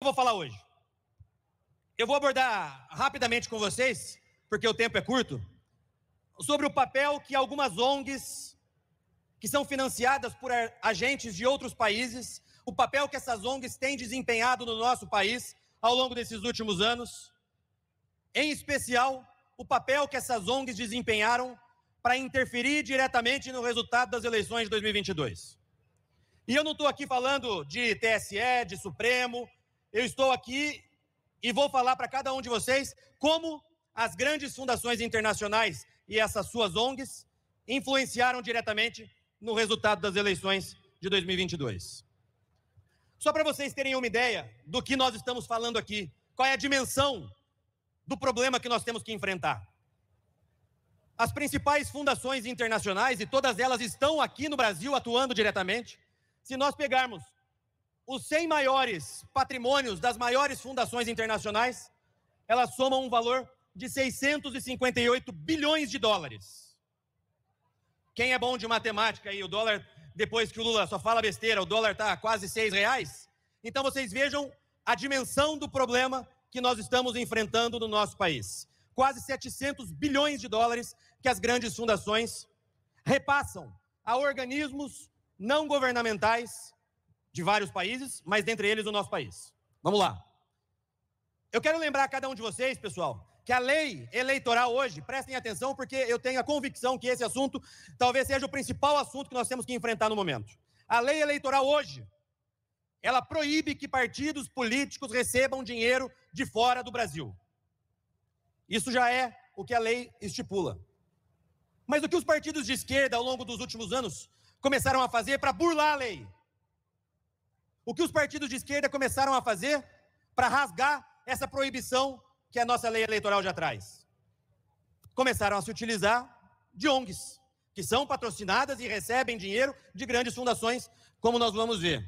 eu vou falar hoje. Eu vou abordar rapidamente com vocês, porque o tempo é curto, sobre o papel que algumas ONGs que são financiadas por agentes de outros países, o papel que essas ONGs têm desempenhado no nosso país ao longo desses últimos anos, em especial o papel que essas ONGs desempenharam para interferir diretamente no resultado das eleições de 2022. E eu não estou aqui falando de TSE, de Supremo, eu estou aqui e vou falar para cada um de vocês como as grandes fundações internacionais e essas suas ONGs influenciaram diretamente no resultado das eleições de 2022. Só para vocês terem uma ideia do que nós estamos falando aqui, qual é a dimensão do problema que nós temos que enfrentar. As principais fundações internacionais, e todas elas estão aqui no Brasil atuando diretamente, se nós pegarmos os 100 maiores patrimônios das maiores fundações internacionais, elas somam um valor de 658 bilhões de dólares. Quem é bom de matemática e o dólar, depois que o Lula só fala besteira, o dólar está quase 6 reais? Então vocês vejam a dimensão do problema que nós estamos enfrentando no nosso país. Quase 700 bilhões de dólares que as grandes fundações repassam a organismos não governamentais de vários países, mas dentre eles o nosso país. Vamos lá. Eu quero lembrar a cada um de vocês, pessoal, que a lei eleitoral hoje, prestem atenção, porque eu tenho a convicção que esse assunto talvez seja o principal assunto que nós temos que enfrentar no momento. A lei eleitoral hoje, ela proíbe que partidos políticos recebam dinheiro de fora do Brasil. Isso já é o que a lei estipula. Mas o que os partidos de esquerda, ao longo dos últimos anos, começaram a fazer para burlar a lei? O que os partidos de esquerda começaram a fazer para rasgar essa proibição que a nossa lei eleitoral já traz? Começaram a se utilizar de ONGs, que são patrocinadas e recebem dinheiro de grandes fundações, como nós vamos ver.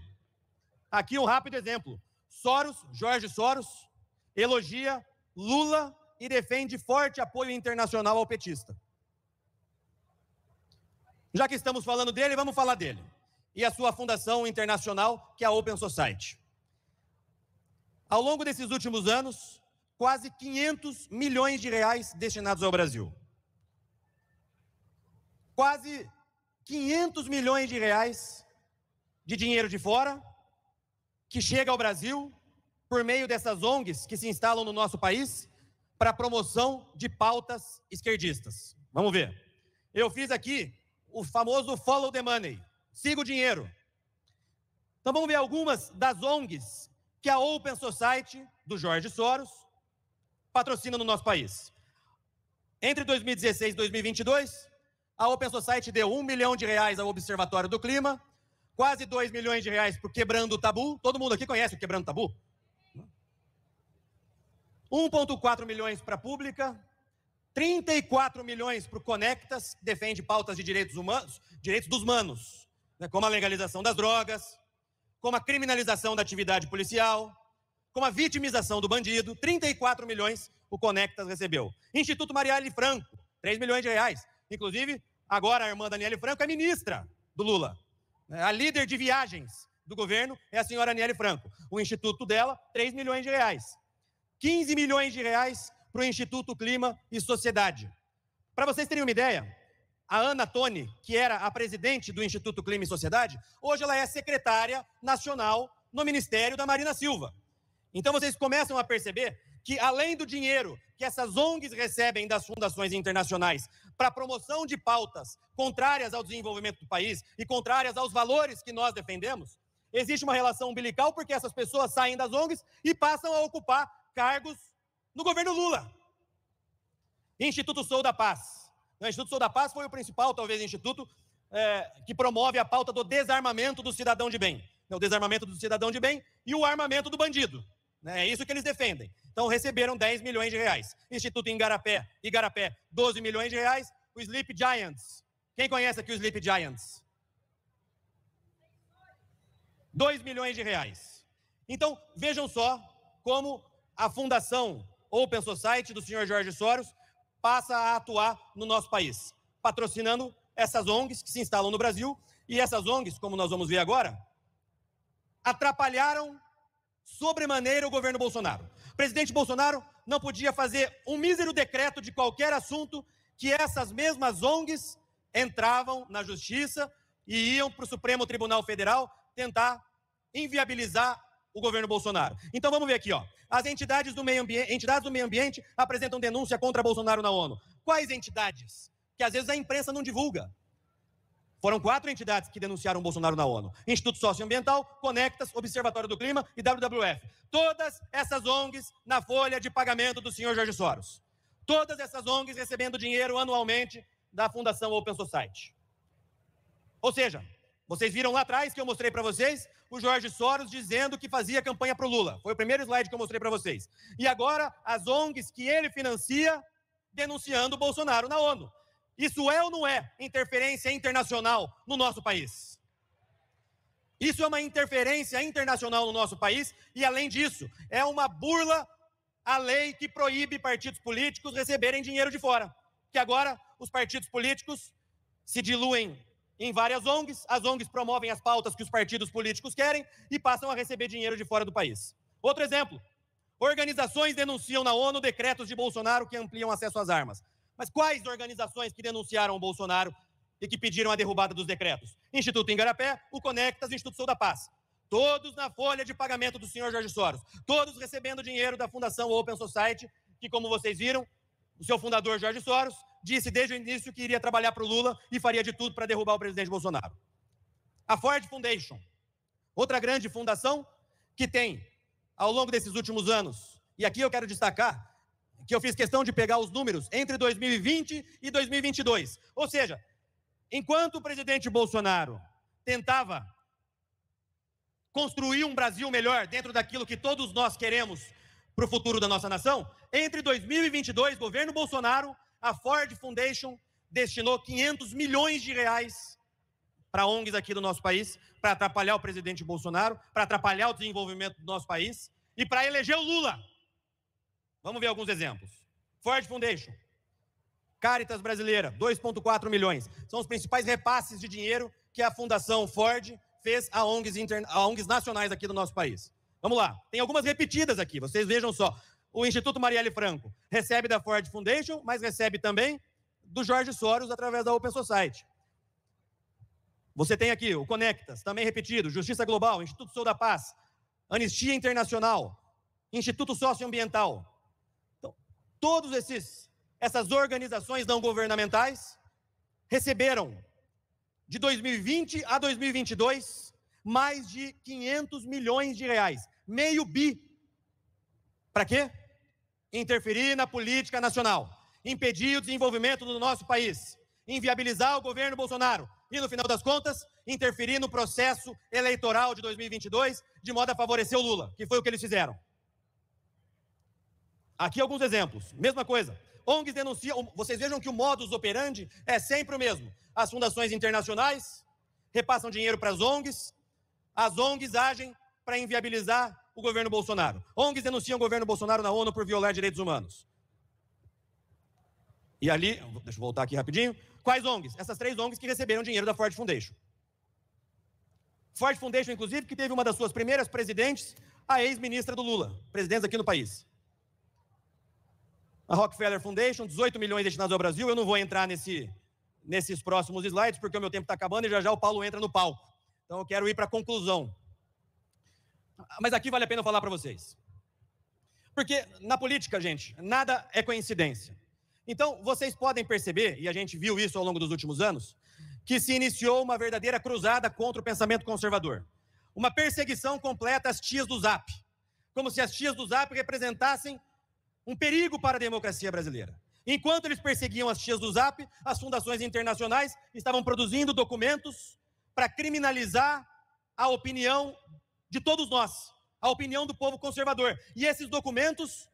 Aqui um rápido exemplo. Soros, Jorge Soros, elogia Lula e defende forte apoio internacional ao petista. Já que estamos falando dele, vamos falar dele e a sua fundação internacional, que é a Open Society. Ao longo desses últimos anos, quase 500 milhões de reais destinados ao Brasil. Quase 500 milhões de reais de dinheiro de fora que chega ao Brasil por meio dessas ONGs que se instalam no nosso país para promoção de pautas esquerdistas. Vamos ver. Eu fiz aqui o famoso follow the money. Siga o dinheiro. Então vamos ver algumas das ONGs que a Open Society, do Jorge Soros, patrocina no nosso país. Entre 2016 e 2022, a Open Society deu um milhão de reais ao Observatório do Clima, quase 2 milhões de reais para o Quebrando o Tabu. Todo mundo aqui conhece o Quebrando o Tabu? 1,4 milhões para a Pública, 34 milhões para o Conectas, que defende pautas de direitos humanos, direitos dos manos né, como a legalização das drogas, como a criminalização da atividade policial, como a vitimização do bandido, 34 milhões o Conectas recebeu. Instituto Marielle Franco, 3 milhões de reais. Inclusive, agora a irmã Daniele Franco é ministra do Lula. Né? A líder de viagens do governo é a senhora Daniele Franco. O instituto dela, 3 milhões de reais. 15 milhões de reais para o Instituto Clima e Sociedade. Para vocês terem uma ideia, a Ana Toni, que era a presidente do Instituto Clima e Sociedade, hoje ela é secretária nacional no Ministério da Marina Silva. Então vocês começam a perceber que, além do dinheiro que essas ONGs recebem das fundações internacionais para promoção de pautas contrárias ao desenvolvimento do país e contrárias aos valores que nós defendemos, existe uma relação umbilical porque essas pessoas saem das ONGs e passam a ocupar cargos no governo Lula. Instituto Sou da Paz, o Instituto Sou da Paz foi o principal, talvez, instituto é, que promove a pauta do desarmamento do cidadão de bem. O desarmamento do cidadão de bem e o armamento do bandido. Né? É isso que eles defendem. Então receberam 10 milhões de reais. Instituto Igarapé, Igarapé, 12 milhões de reais. O Sleep Giants. Quem conhece aqui o Sleep Giants? 2 milhões de reais. Então, vejam só como a fundação Open Society do senhor Jorge Soros passa a atuar no nosso país, patrocinando essas ONGs que se instalam no Brasil. E essas ONGs, como nós vamos ver agora, atrapalharam sobremaneira o governo Bolsonaro. O presidente Bolsonaro não podia fazer um mísero decreto de qualquer assunto que essas mesmas ONGs entravam na justiça e iam para o Supremo Tribunal Federal tentar inviabilizar o governo Bolsonaro. Então vamos ver aqui, ó. As entidades do meio ambiente, entidades do meio ambiente apresentam denúncia contra Bolsonaro na ONU. Quais entidades? Que às vezes a imprensa não divulga. Foram quatro entidades que denunciaram Bolsonaro na ONU: Instituto Socioambiental, Conectas, Observatório do Clima e WWF. Todas essas ONGs na folha de pagamento do senhor Jorge Soros. Todas essas ONGs recebendo dinheiro anualmente da Fundação Open Society. Ou seja, vocês viram lá atrás que eu mostrei para vocês o Jorge Soros dizendo que fazia campanha para o Lula. Foi o primeiro slide que eu mostrei para vocês. E agora, as ONGs que ele financia denunciando o Bolsonaro na ONU. Isso é ou não é interferência internacional no nosso país? Isso é uma interferência internacional no nosso país e, além disso, é uma burla à lei que proíbe partidos políticos receberem dinheiro de fora. Que agora os partidos políticos se diluem em várias ONGs. As ONGs promovem as pautas que os partidos políticos querem e passam a receber dinheiro de fora do país. Outro exemplo: organizações denunciam na ONU decretos de Bolsonaro que ampliam acesso às armas. Mas quais organizações que denunciaram o Bolsonaro e que pediram a derrubada dos decretos? Instituto Ingarapé, o Conectas, Instituto Sou da Paz. Todos na folha de pagamento do senhor Jorge Soros. Todos recebendo dinheiro da Fundação Open Society, que, como vocês viram, o seu fundador Jorge Soros disse desde o início que iria trabalhar para o Lula e faria de tudo para derrubar o presidente Bolsonaro. A Ford Foundation, outra grande fundação que tem, ao longo desses últimos anos, e aqui eu quero destacar que eu fiz questão de pegar os números entre 2020 e 2022. Ou seja, enquanto o presidente Bolsonaro tentava construir um Brasil melhor dentro daquilo que todos nós queremos para o futuro da nossa nação, entre 2022, governo Bolsonaro a Ford Foundation destinou 500 milhões de reais para ONGs aqui do nosso país, para atrapalhar o presidente Bolsonaro, para atrapalhar o desenvolvimento do nosso país e para eleger o Lula. Vamos ver alguns exemplos. Ford Foundation, Caritas Brasileira, 2,4 milhões. São os principais repasses de dinheiro que a Fundação Ford fez a ONGs, interna... a ONGs nacionais aqui do nosso país. Vamos lá, tem algumas repetidas aqui, vocês vejam só o Instituto Marielle Franco recebe da Ford Foundation, mas recebe também do Jorge Soros através da Open Society. Você tem aqui o Conectas, também repetido, Justiça Global, Instituto Sou da Paz, Anistia Internacional, Instituto Socioambiental. Então, todos esses essas organizações não governamentais receberam de 2020 a 2022 mais de 500 milhões de reais, meio bi. Para quê? interferir na política nacional, impedir o desenvolvimento do nosso país, inviabilizar o governo Bolsonaro e, no final das contas, interferir no processo eleitoral de 2022 de modo a favorecer o Lula, que foi o que eles fizeram. Aqui alguns exemplos. Mesma coisa. ONGs denunciam. Vocês vejam que o modus operandi é sempre o mesmo. As fundações internacionais repassam dinheiro para as ONGs, as ONGs agem para inviabilizar o governo Bolsonaro. ONGs denunciam o governo Bolsonaro na ONU por violar direitos humanos. E ali, deixa eu voltar aqui rapidinho. Quais ONGs? Essas três ONGs que receberam dinheiro da Ford Foundation. Ford Foundation, inclusive, que teve uma das suas primeiras presidentes, a ex-ministra do Lula, presidente aqui no país. A Rockefeller Foundation, 18 milhões destinados ao Brasil. Eu não vou entrar nesse, nesses próximos slides, porque o meu tempo está acabando e já já o Paulo entra no palco. Então eu quero ir para a conclusão. Mas aqui vale a pena eu falar para vocês. Porque na política, gente, nada é coincidência. Então, vocês podem perceber, e a gente viu isso ao longo dos últimos anos, que se iniciou uma verdadeira cruzada contra o pensamento conservador. Uma perseguição completa às tias do Zap. Como se as tias do Zap representassem um perigo para a democracia brasileira. Enquanto eles perseguiam as tias do Zap, as fundações internacionais estavam produzindo documentos para criminalizar a opinião de todos nós, a opinião do povo conservador. E esses documentos,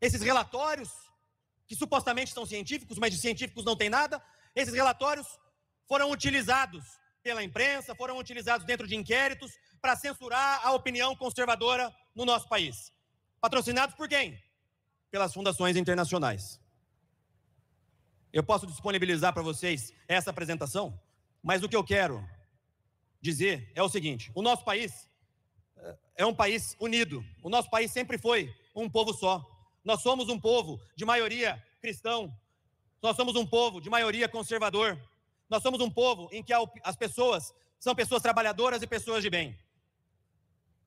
esses relatórios, que supostamente são científicos, mas de científicos não tem nada, esses relatórios foram utilizados pela imprensa, foram utilizados dentro de inquéritos para censurar a opinião conservadora no nosso país. Patrocinados por quem? Pelas fundações internacionais. Eu posso disponibilizar para vocês essa apresentação, mas o que eu quero dizer é o seguinte: o nosso país é um país unido. O nosso país sempre foi um povo só. Nós somos um povo de maioria cristão. Nós somos um povo de maioria conservador. Nós somos um povo em que as pessoas são pessoas trabalhadoras e pessoas de bem.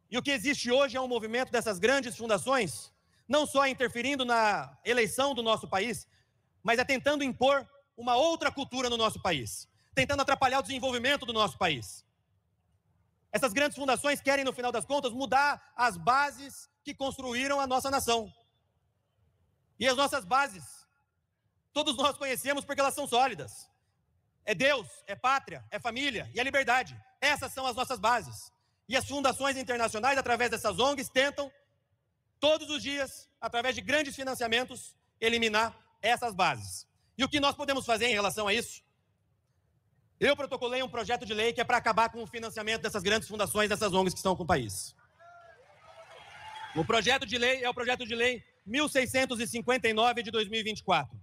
E o que existe hoje é um movimento dessas grandes fundações, não só interferindo na eleição do nosso país, mas é tentando impor uma outra cultura no nosso país, tentando atrapalhar o desenvolvimento do nosso país. Essas grandes fundações querem, no final das contas, mudar as bases que construíram a nossa nação. E as nossas bases, todos nós conhecemos porque elas são sólidas. É Deus, é pátria, é família e é liberdade. Essas são as nossas bases. E as fundações internacionais, através dessas ONGs, tentam, todos os dias, através de grandes financiamentos, eliminar essas bases. E o que nós podemos fazer em relação a isso? Eu protocolei um projeto de lei que é para acabar com o financiamento dessas grandes fundações, dessas ONGs que estão com o país. O projeto de lei é o projeto de lei 1659 de 2024.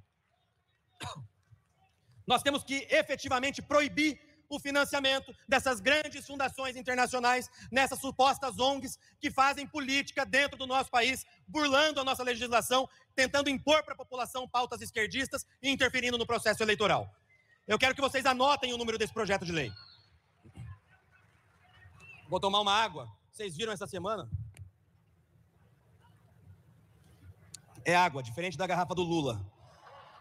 Nós temos que efetivamente proibir o financiamento dessas grandes fundações internacionais, nessas supostas ONGs que fazem política dentro do nosso país, burlando a nossa legislação, tentando impor para a população pautas esquerdistas e interferindo no processo eleitoral. Eu quero que vocês anotem o número desse projeto de lei. Vou tomar uma água. Vocês viram essa semana? É água, diferente da garrafa do Lula.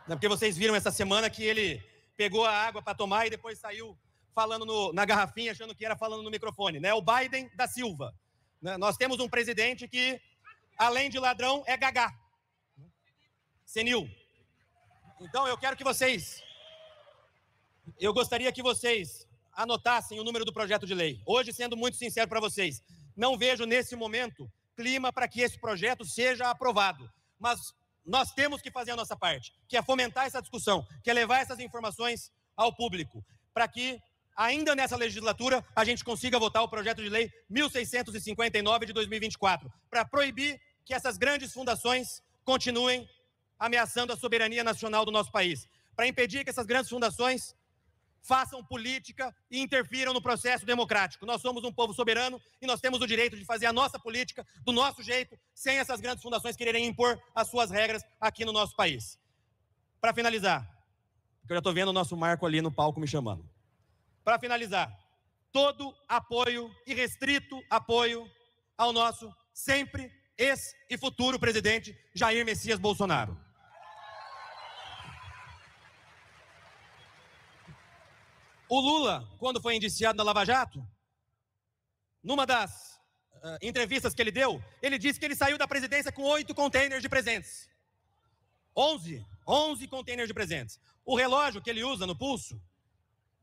É porque vocês viram essa semana que ele pegou a água para tomar e depois saiu falando no, na garrafinha, achando que era falando no microfone. Né? O Biden da Silva. Né? Nós temos um presidente que, além de ladrão, é gagá. Senil. Então eu quero que vocês eu gostaria que vocês anotassem o número do projeto de lei. Hoje, sendo muito sincero para vocês, não vejo nesse momento clima para que esse projeto seja aprovado. Mas nós temos que fazer a nossa parte, que é fomentar essa discussão, que é levar essas informações ao público, para que ainda nessa legislatura a gente consiga votar o projeto de lei 1659 de 2024, para proibir que essas grandes fundações continuem ameaçando a soberania nacional do nosso país, para impedir que essas grandes fundações façam política e interfiram no processo democrático. Nós somos um povo soberano e nós temos o direito de fazer a nossa política do nosso jeito, sem essas grandes fundações quererem impor as suas regras aqui no nosso país. Para finalizar, porque eu já estou vendo o nosso Marco ali no palco me chamando. Para finalizar, todo apoio e restrito apoio ao nosso sempre ex e futuro presidente Jair Messias Bolsonaro. O Lula, quando foi indiciado na Lava Jato, numa das uh, entrevistas que ele deu, ele disse que ele saiu da presidência com oito containers de presentes. Onze. Onze containers de presentes. O relógio que ele usa no pulso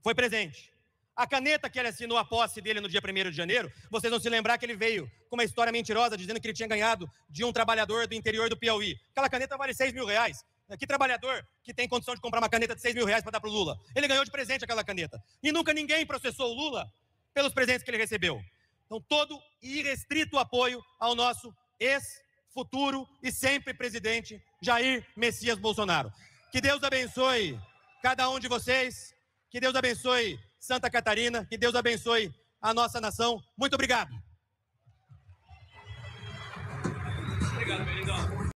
foi presente. A caneta que ele assinou a posse dele no dia 1 de janeiro, vocês vão se lembrar que ele veio com uma história mentirosa dizendo que ele tinha ganhado de um trabalhador do interior do Piauí. Aquela caneta vale 6 mil reais. É, que trabalhador que tem condição de comprar uma caneta de 6 mil reais para dar para o Lula? Ele ganhou de presente aquela caneta. E nunca ninguém processou o Lula pelos presentes que ele recebeu. Então, todo irrestrito apoio ao nosso ex-futuro e sempre presidente Jair Messias Bolsonaro. Que Deus abençoe cada um de vocês. Que Deus abençoe Santa Catarina. Que Deus abençoe a nossa nação. Muito obrigado.